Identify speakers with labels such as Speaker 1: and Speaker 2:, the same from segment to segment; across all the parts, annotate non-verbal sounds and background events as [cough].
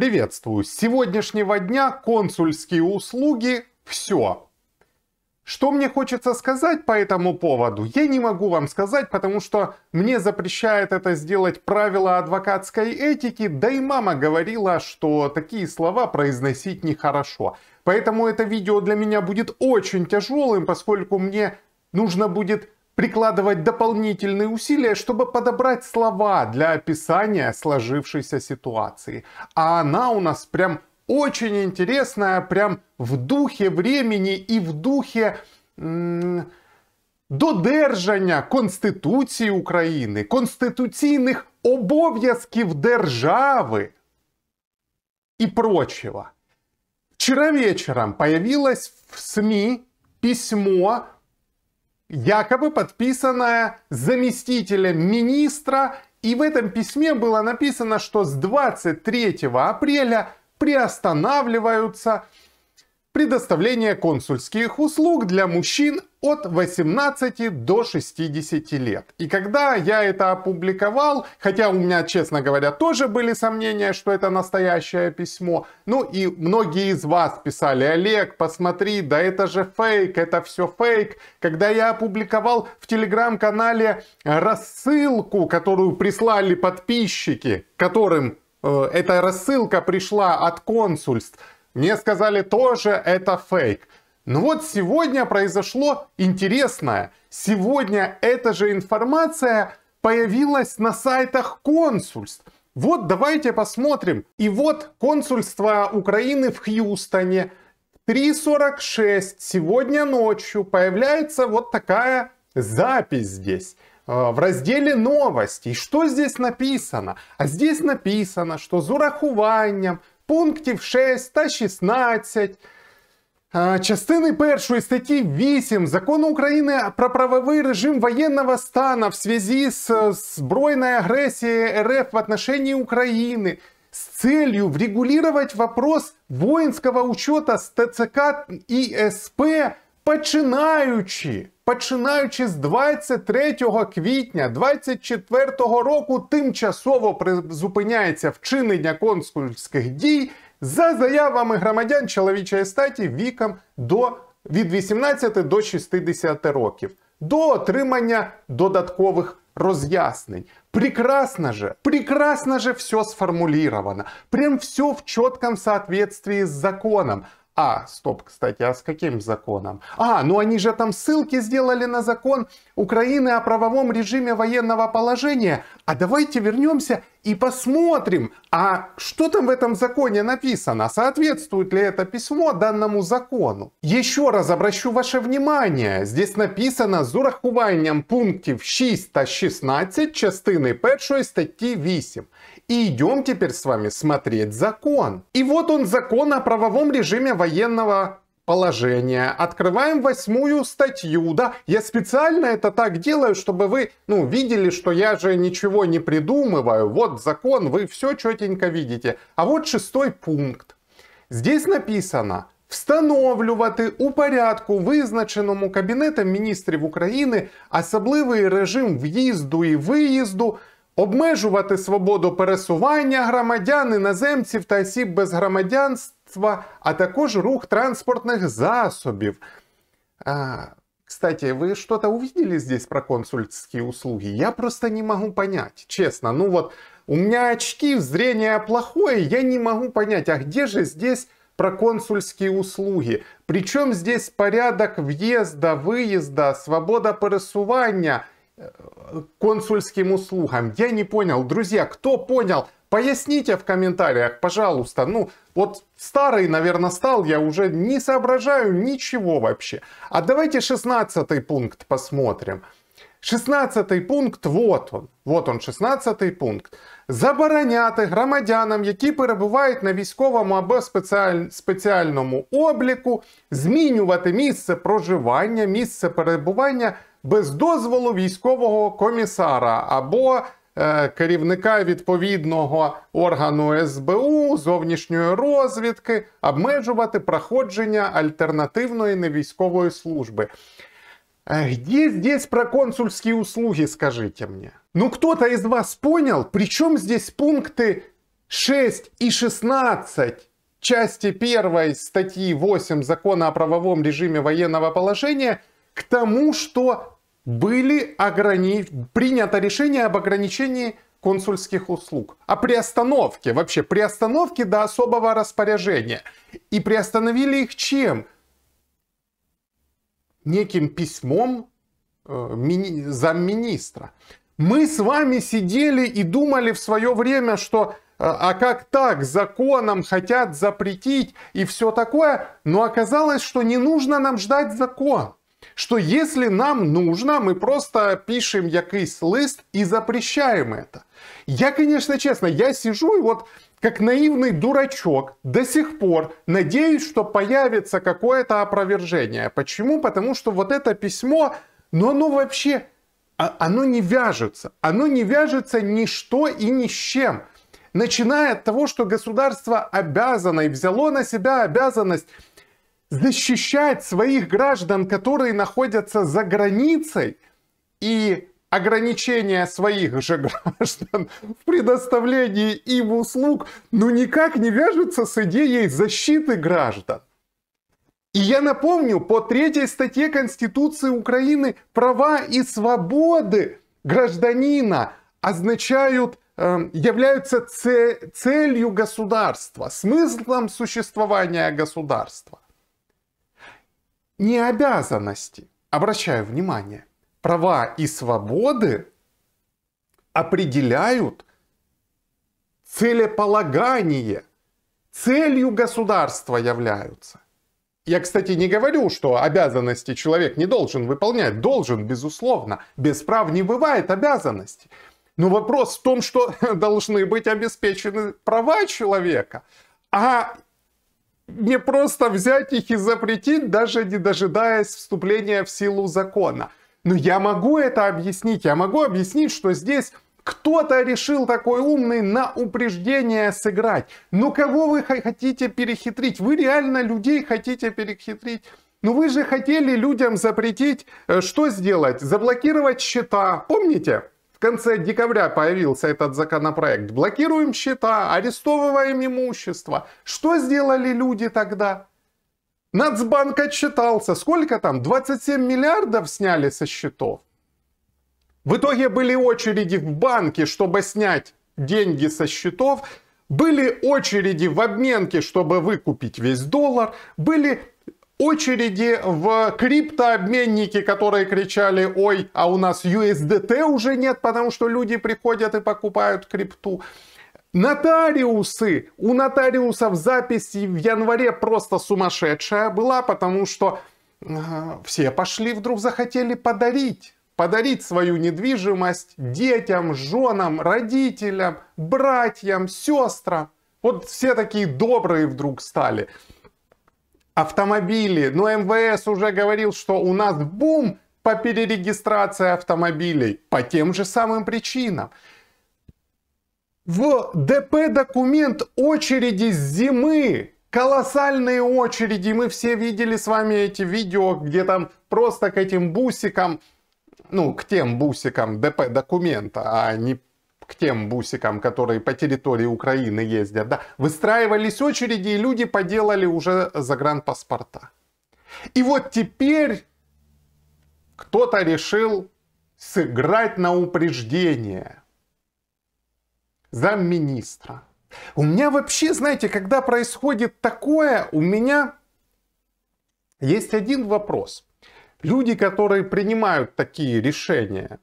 Speaker 1: Приветствую! С сегодняшнего дня консульские услуги – все. Что мне хочется сказать по этому поводу, я не могу вам сказать, потому что мне запрещает это сделать правила адвокатской этики, да и мама говорила, что такие слова произносить нехорошо. Поэтому это видео для меня будет очень тяжелым, поскольку мне нужно будет прикладывать дополнительные усилия, чтобы подобрать слова для описания сложившейся ситуации. А она у нас прям очень интересная, прям в духе времени и в духе м- додержання Конституції України, конституційних обов'язків держави и прочего. Вчера вечером появилось в СМИ письмо якобы подписанная заместителем министра. И в этом письме было написано, что с 23 апреля приостанавливаются предоставление консульских услуг для мужчин от 18 до 60 лет. И когда я это опубликовал, хотя у меня, честно говоря, тоже были сомнения, что это настоящее письмо, ну и многие из вас писали, Олег, посмотри, да это же фейк, это все фейк. Когда я опубликовал в телеграм-канале рассылку, которую прислали подписчики, которым э, эта рассылка пришла от консульств, мне сказали тоже это фейк. Но ну вот сегодня произошло интересное. Сегодня эта же информация появилась на сайтах консульств. Вот давайте посмотрим. И вот консульство Украины в Хьюстоне. 3.46 сегодня ночью появляется вот такая запись здесь э, в разделе новости. И что здесь написано? А здесь написано, что з урахуванням пунктів 6 та 16. Частини 1. статті 8 закону України про правовий режим воєнного стану в зв'язку з збройною агресією РФ в отношении України з целью врегулировать вопрос воинского учета с ТЦК и СП починаючи. Починаючи з 23 квітня 24 року, тимчасово призупиняється вчинення консульських дій за заявами громадян чоловічої статі віком до від 18 до 60 років до отримання додаткових роз'яснень. Прекрасно же, прекрасно же все сформулировано. Прям все в четком соответствии з законом. А, стоп, кстати, а с каким законом? А, ну они же там ссылки сделали на закон Украины о правовом режиме военного положения. А давайте вернемся и посмотрим, а что там в этом законе написано, соответствует ли это письмо данному закону. Еще раз обращу ваше внимание, здесь написано з урахуванням пунктів 6 та 16 частини 1 статті 8. И идем теперь с вами смотреть закон. И вот он закон о правовом режиме военного положение. Открываем восьмую статью, да. Я специально это так делаю, чтобы вы, ну, видели, что я же ничего не придумываю. Вот закон, вы все четенько видите. А вот шестой пункт. Здесь написано, Встановлювати у порядку, визначеному Кабінетом міністрів України, особливий режим в'їзду і виїзду, обмежувати свободу пересування громадян, іноземців та осіб без громадянства виробництва, а також рух транспортних засобів. А, кстати, вы что-то увидели здесь про консульские услуги? Я просто не могу понять, честно. Ну вот, у меня очки, зрение плохое, я не могу понять, а где же здесь про консульские услуги? Причем здесь порядок въезда, выезда, свобода пересувания консульским услугам. Я не понял. Друзья, кто понял, поясните в комментариях, пожалуйста. Ну, вот старый, наверное, стал, я уже не соображаю ничего вообще. А давайте 16 пункт посмотрим. 16 пункт, вот он. Вот он, 16 пункт. Забороняти громадянам, які перебувають на військовому або спеціаль... спеціальному обліку, змінювати місце проживання, місце перебування – без дозволу військового комісара або е, керівника відповідного органу СБУ зовнішньої розвідки обмежувати проходження альтернативної невійськової служби. Где ну, здесь про консульские услуги, скажите мне? Ну, кто-то из вас понял, причем здесь пункты 6 и 16 части 1 статьи 8 Закона о правовом режиме военного положения – к тому, что были ограни... принято решение об ограничении консульских услуг, а при вообще, при до особого распоряжения. И приостановили их чем? Неким письмом э, мини... замминистра. Мы с вами сидели и думали в свое время, что э, а как так, законом хотят запретить и все такое, но оказалось, что не нужно нам ждать закон. Что если нам нужно, мы просто пишемо якийсь лист и запрещаем это. Я, конечно, честно, я сижу и вот как наивный дурачок до сих пор надеюсь, что появится какое-то опровержение. Почему? Потому что вот это письмо, ну оно вообще, а, оно не вяжется. Оно не вяжется ни что и ни с чем. Начиная от того, что государство обязано и взяло на себя обязанность защищать своих граждан, которые находятся за границей, и ограничения своих же граждан в предоставлении им услуг, ну никак не вяжутся с идеей защиты граждан. И я напомню, по третьей статье Конституции Украины права и свободы гражданина означают, эм, являются целью государства, смыслом существования государства не обязанности. Обращаю внимание, права и свободы определяют целеполагание, целью государства являются. Я, кстати, не говорю, что обязанности человек не должен выполнять. Должен, безусловно. Без прав не бывает обязанностей. Но вопрос в том, что [laughs] должны быть обеспечены права человека. А не просто взять их и запретить, даже не дожидаясь вступления в силу закона. Но я могу это объяснить. Я могу объяснить, что здесь кто-то решил такой умный на упреждение сыграть. Но ну, кого вы хотите перехитрить? Вы реально людей хотите перехитрить? Ну вы же хотели людям запретить, э, что сделать? Заблокировать счета, помните? конце декабря появился этот законопроект. Блокируем счета, арестовываем имущество. Что сделали люди тогда? Нацбанк отчитался. Сколько там? 27 миллиардов сняли со счетов. В итоге были очереди в банке, чтобы снять деньги со счетов. Были очереди в обменке, чтобы выкупить весь доллар. Были очереди в криптообменники, которые кричали, ой, а у нас USDT уже нет, потому что люди приходят и покупают крипту. Нотариусы. У нотариусов записи в январе просто сумасшедшая была, потому что э, все пошли, вдруг захотели подарить. Подарить свою недвижимость детям, женам, родителям, братьям, сестрам. Вот все такие добрые вдруг стали автомобили. Но МВС уже говорил, что у нас бум по перерегистрации автомобилей по тем же самым причинам. В ДП документ очереди с зимы колоссальные очереди. Мы все видели с вами эти видео, где там просто к этим бусикам, ну, к тем бусикам ДП документа, а не к тем бусикам, которые по территории Украины ездят, да, выстраивались очереди, и люди поделали уже загранпаспорта. И вот теперь кто-то решил сыграть на упреждение замминистра. У меня вообще, знаете, когда происходит такое, у меня есть один вопрос. Люди, которые принимают такие решения,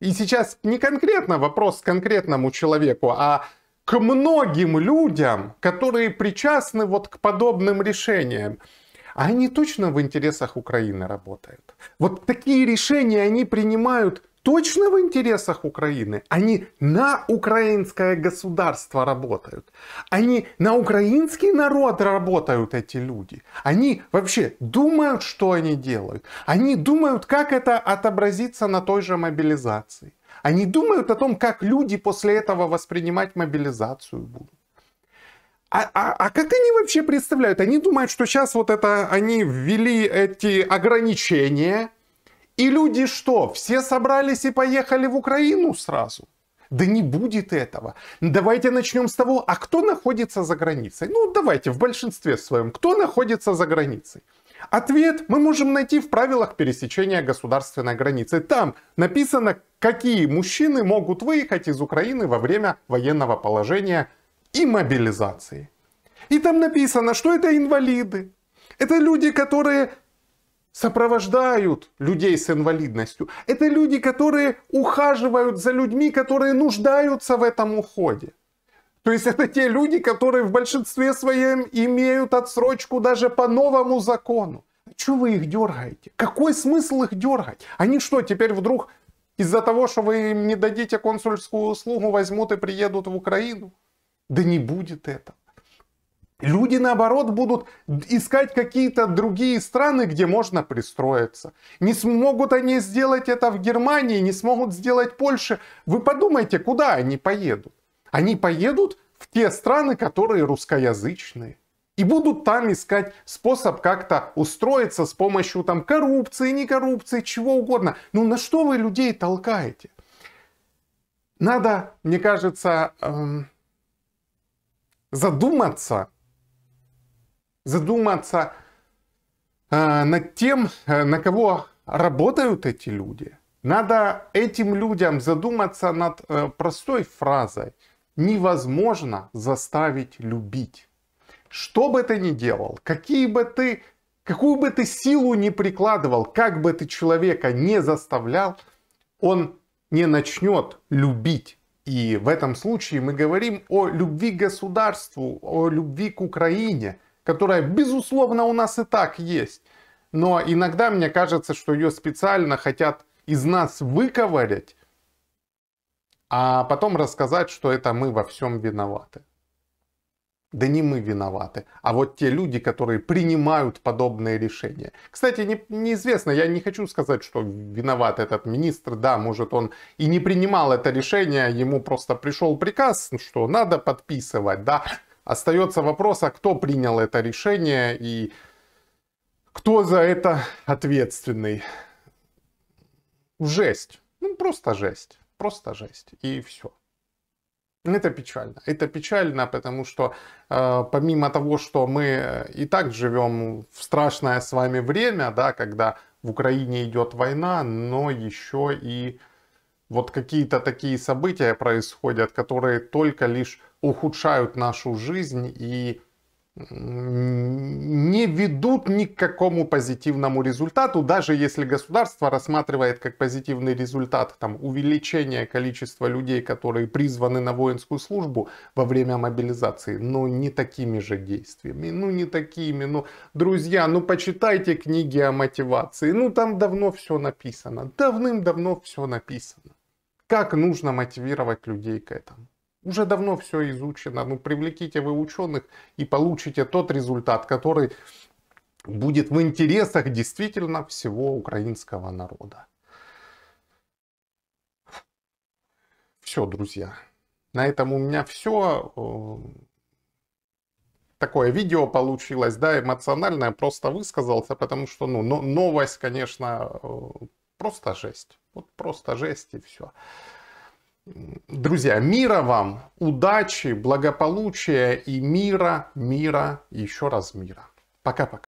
Speaker 1: и сейчас не конкретно вопрос к конкретному человеку, а к многим людям, которые причастны вот к подобным решениям. А они точно в интересах Украины работают. Вот такие решения они принимают точно в интересах Украины. Они на украинское государство работают. Они на украинский народ работают, эти люди. Они вообще думают, что они делают. Они думают, как это отобразится на той же мобилизации. Они думают о том, как люди после этого воспринимать мобилизацию будут. А, а, а как они вообще представляют? Они думают, что сейчас вот это они ввели эти ограничения, и люди что, все собрались и поехали в Украину сразу? Да не будет этого. Давайте начнем с того, а кто находится за границей? Ну, давайте, в большинстве своем, кто находится за границей? Ответ мы можем найти в правилах пересечения государственной границы. Там написано, какие мужчины могут выехать из Украины во время военного положения и мобилизации. И там написано, что это инвалиды. Это люди, которые сопровождают людей с инвалидностью. Это люди, которые ухаживают за людьми, которые нуждаются в этом уходе. То есть это те люди, которые в большинстве своем имеют отсрочку даже по новому закону. Чего вы их дергаете? Какой смысл их дергать? Они что, теперь вдруг из-за того, что вы им не дадите консульскую услугу, возьмут и приедут в Украину? Да не будет этого. Люди, наоборот, будут искать какие-то другие страны, где можно пристроиться. Не смогут они сделать это в Германии, не смогут сделать Польше. Вы подумайте, куда они поедут? Они поедут в те страны, которые русскоязычные. И будут там искать способ как-то устроиться с помощью там коррупции, не коррупции, чего угодно. Ну на что вы людей толкаете? Надо, мне кажется, эм, задуматься задуматься э, над тем, э, на кого работают эти люди. Надо этим людям задуматься над э, простой фразой. Невозможно заставить любить. Что бы ты ни делал, какие бы ты, какую бы ты силу ни прикладывал, как бы ты человека не заставлял, он не начнет любить. И в этом случае мы говорим о любви к государству, о любви к Украине – которая, безусловно, у нас и так есть. Но иногда мне кажется, что ее специально хотят из нас выковырять, а потом рассказать, что это мы во всем виноваты. Да не мы виноваты, а вот те люди, которые принимают подобные решения. Кстати, не, неизвестно, я не хочу сказать, что виноват этот министр. Да, может он и не принимал это решение, ему просто пришел приказ, что надо подписывать, да. Остается вопрос, а кто принял это решение и кто за это ответственный. Жесть. Ну, просто жесть. Просто жесть. И все. Это печально. Это печально, потому что э, помимо того, что мы э, и так живем в страшное с вами время, да, когда в Украине идет война, но еще и вот какие-то такие события происходят, которые только лишь ухудшают нашу жизнь и не ведут ни к какому позитивному результату, даже если государство рассматривает как позитивный результат там, увеличение количества людей, которые призваны на воинскую службу во время мобилизации, но не такими же действиями, ну не такими, ну друзья, ну почитайте книги о мотивации, ну там давно все написано, давным-давно все написано. Как нужно мотивировать людей к этому? Уже давно все изучено. Ну, привлеките вы ученых и получите тот результат, который будет в интересах действительно всего украинского народа. Все, друзья. На этом у меня все. Такое видео получилось, да, эмоциональное, просто высказался, потому что, ну, новость, конечно, Просто жесть. Вот просто жесть и все. Друзья, мира вам, удачи, благополучия и мира, мира, еще раз мира. Пока-пока.